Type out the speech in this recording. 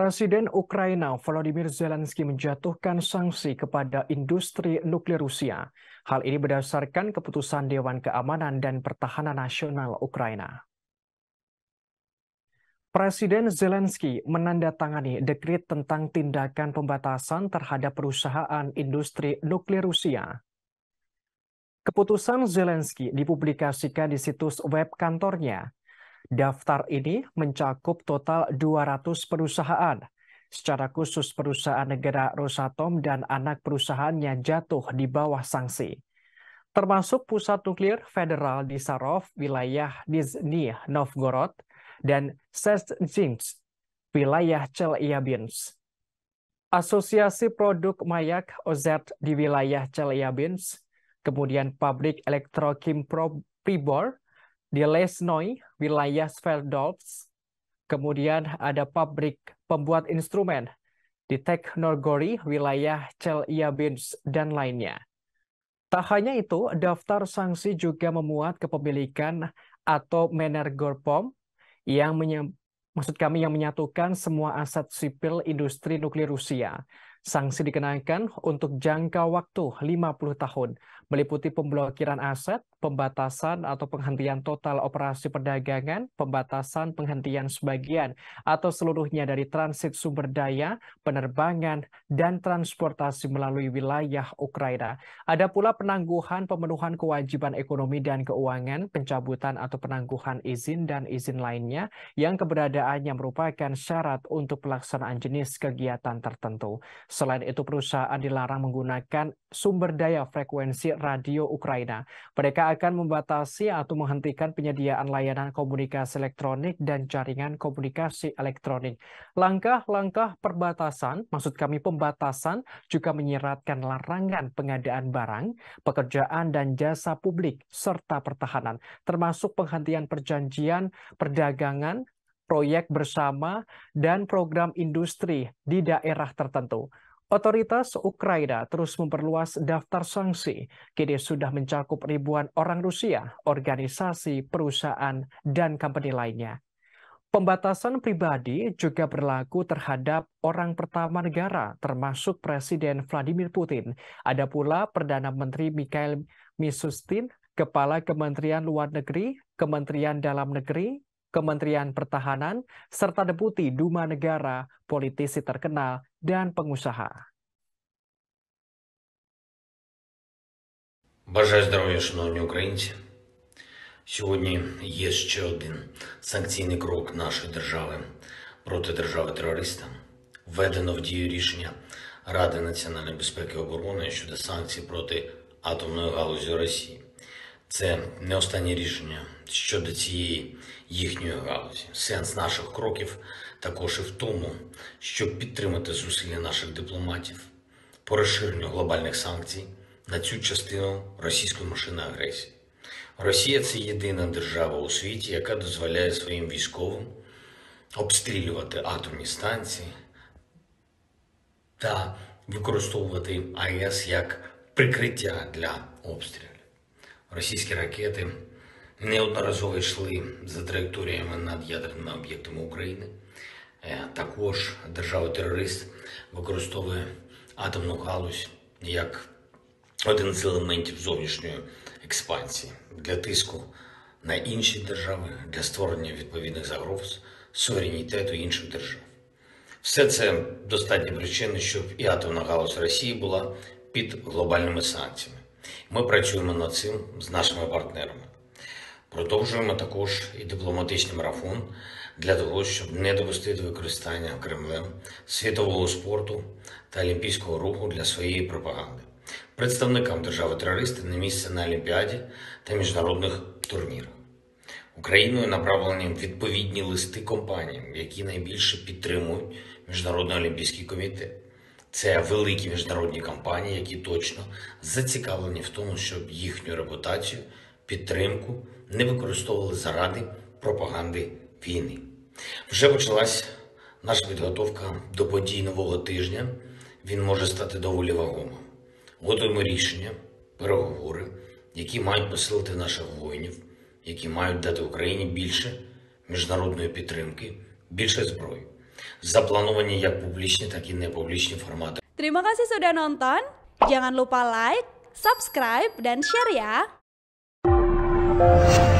Presiden Ukraina Volodymyr Zelensky menjatuhkan sanksi kepada industri nuklir Rusia. Hal ini berdasarkan keputusan Dewan Keamanan dan Pertahanan Nasional Ukraina. Presiden Zelensky menandatangani dekrit tentang tindakan pembatasan terhadap perusahaan industri nuklir Rusia. Keputusan Zelensky dipublikasikan di situs web kantornya Daftar ini mencakup total 200 perusahaan, secara khusus perusahaan negara Rosatom dan anak perusahaannya jatuh di bawah sanksi. Termasuk pusat nuklir federal di Sarov, wilayah Nizhny Novgorod, dan Sestzins, wilayah Chelyabinsk. Asosiasi Produk Mayak OZ di wilayah Chelyabinsk, kemudian pabrik elektrokim Pribor di Lesnoy, wilayah Sverdlovsk. Kemudian ada pabrik pembuat instrumen di Teknogori, wilayah Chelyabinsk, dan lainnya. Tak hanya itu, daftar sanksi juga memuat kepemilikan atau menergorpom yang maksud kami yang menyatukan semua aset sipil industri nuklir Rusia Sanksi dikenakan untuk jangka waktu 50 tahun, meliputi pemblokiran aset, pembatasan atau penghentian total operasi perdagangan, pembatasan penghentian sebagian atau seluruhnya dari transit sumber daya, penerbangan, dan transportasi melalui wilayah Ukraina. Ada pula penangguhan pemenuhan kewajiban ekonomi dan keuangan, pencabutan atau penangguhan izin dan izin lainnya yang keberadaannya merupakan syarat untuk pelaksanaan jenis kegiatan tertentu. Selain itu, perusahaan dilarang menggunakan sumber daya frekuensi radio Ukraina. Mereka akan membatasi atau menghentikan penyediaan layanan komunikasi elektronik dan jaringan komunikasi elektronik. Langkah-langkah perbatasan, maksud kami pembatasan, juga menyeratkan larangan pengadaan barang, pekerjaan, dan jasa publik, serta pertahanan, termasuk penghentian perjanjian perdagangan proyek bersama, dan program industri di daerah tertentu. Otoritas Ukraina terus memperluas daftar sanksi. Kini sudah mencakup ribuan orang Rusia, organisasi, perusahaan, dan company lainnya. Pembatasan pribadi juga berlaku terhadap orang pertama negara, termasuk Presiden Vladimir Putin. Ada pula Perdana Menteri Mikhail Misustin, Kepala Kementerian Luar Negeri, Kementerian Dalam Negeri, Kementerian Pertahanan, serta Deputi Duma Negara, politisi terkenal, dan pengusaha. Бажаю здоров'я, шановні українці. Сьогодні є ще один санкційний крок нашої держави проти держави-терориста. Введено в дію рішення Ради національної безпеки і оборони щодо санкцій проти атомної галузі Росії це не останнє рішення щодо цієї їхньої галузі. Сенс наших кроків також і в тому, щоб підтримати зусилля наших дипломатів по розширенню глобальних санкцій на цю частину російської машини агресії. Росія це єдина держава у світі, яка дозволяє своїм військовим обстрілювати атомні станції та використовувати АЕС як прикриття для обстрілів. Російські ракети неодноразово йшли за траєкторіями над ядерними об'єктами України. Е, також держава-терорист використовує атомну галузь як один з елементів зовнішньої експансії для тиску на інші держави, для створення відповідних загроз, суверенітету інших держав. Все це достатні причини, щоб і атомна галузь Росії була під глобальними санкціями. Ми працюємо над цим з нашими партнерами. Продовжуємо також і дипломатичний марафон для того, щоб не допустити використання Кремлем світового спорту та олімпійського руху для своєї пропаганди. Представникам держави терористи не місце на Олімпіаді та міжнародних турнірах. Україною направлені відповідні листи компаніям, які найбільше підтримують Міжнародний олімпійський комітет. Це великі міжнародні компанії, які точно зацікавлені в тому, щоб їхню репутацію, підтримку не використовували заради пропаганди війни. Вже почалась наша підготовка до подій нового тижня. Він може стати доволі вагомим. Готуємо рішення, переговори, які мають посилити наших воїнів, які мають дати Україні більше міжнародної підтримки, більше зброї. Заплановані як публічні, так і непублічні формати. Terima kasih sudah nonton. Jangan lupa like, subscribe, dan share ya.